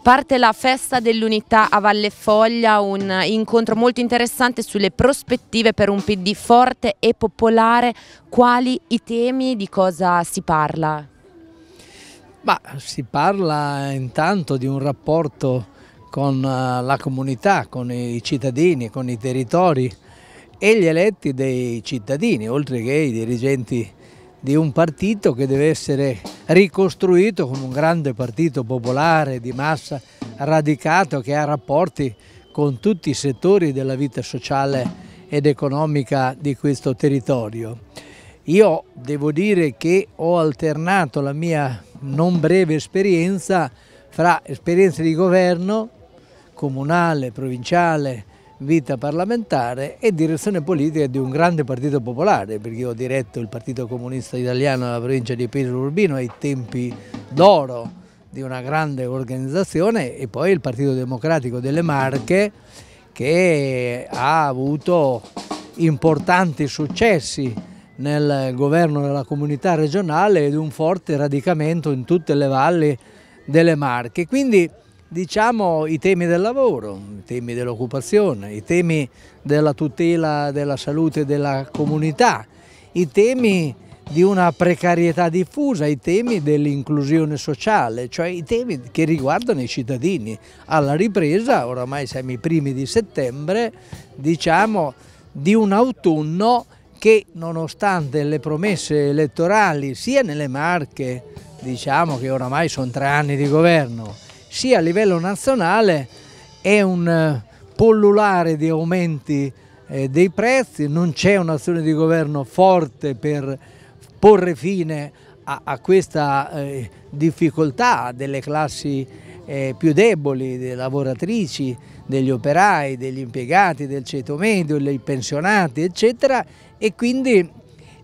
Parte la Festa dell'Unità a Valle Foglia, un incontro molto interessante sulle prospettive per un PD forte e popolare. Quali i temi, di cosa si parla? Ma si parla intanto di un rapporto con eh, la comunità, con i cittadini, con i territori e gli eletti dei cittadini, oltre che i dirigenti di un partito che deve essere ricostruito con un grande partito popolare di massa radicato che ha rapporti con tutti i settori della vita sociale ed economica di questo territorio. Io devo dire che ho alternato la mia non breve esperienza fra esperienze di governo comunale, provinciale, vita parlamentare e direzione politica di un grande partito popolare, perché io ho diretto il Partito Comunista Italiano alla provincia di Pietro Urbino ai tempi d'oro di una grande organizzazione e poi il Partito Democratico delle Marche che ha avuto importanti successi nel governo della comunità regionale ed un forte radicamento in tutte le valli delle Marche. Quindi diciamo, i temi del lavoro, i temi dell'occupazione, i temi della tutela della salute della comunità, i temi di una precarietà diffusa, i temi dell'inclusione sociale, cioè i temi che riguardano i cittadini. Alla ripresa, oramai siamo i primi di settembre, diciamo di un autunno che nonostante le promesse elettorali sia nelle Marche, diciamo che oramai sono tre anni di governo, sia a livello nazionale è un eh, pollulare di aumenti eh, dei prezzi, non c'è un'azione di governo forte per porre fine a, a questa eh, difficoltà delle classi più deboli, delle lavoratrici, degli operai, degli impiegati, del ceto medio, dei pensionati, eccetera, e quindi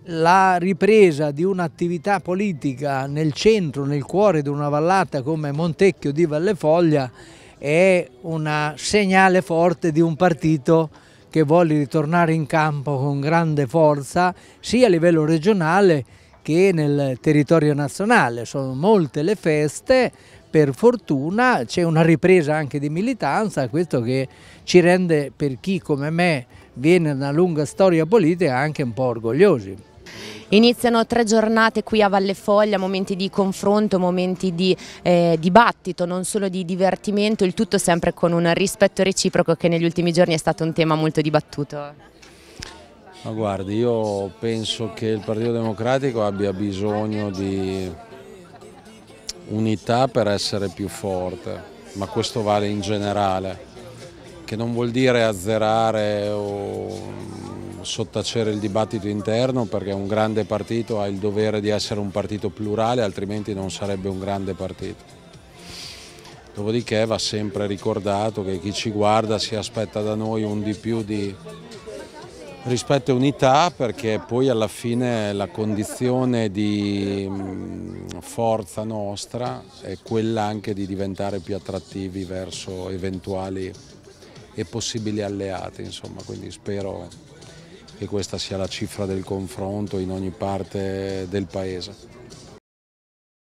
la ripresa di un'attività politica nel centro, nel cuore di una vallata come Montecchio di Vallefoglia è un segnale forte di un partito che vuole ritornare in campo con grande forza sia a livello regionale che nel territorio nazionale. Sono molte le feste, per fortuna c'è una ripresa anche di militanza, questo che ci rende per chi come me viene da una lunga storia politica anche un po' orgogliosi. Iniziano tre giornate qui a Valle Foglia, momenti di confronto, momenti di eh, dibattito, non solo di divertimento, il tutto sempre con un rispetto reciproco che negli ultimi giorni è stato un tema molto dibattuto. Ma guardi, io penso che il Partito Democratico abbia bisogno di unità per essere più forte, ma questo vale in generale, che non vuol dire azzerare o sottacere il dibattito interno perché un grande partito ha il dovere di essere un partito plurale, altrimenti non sarebbe un grande partito. Dopodiché va sempre ricordato che chi ci guarda si aspetta da noi un di più di rispetto e unità perché poi alla fine la condizione di mm, forza nostra è quella anche di diventare più attrattivi verso eventuali e possibili alleati, insomma, quindi spero che questa sia la cifra del confronto in ogni parte del Paese.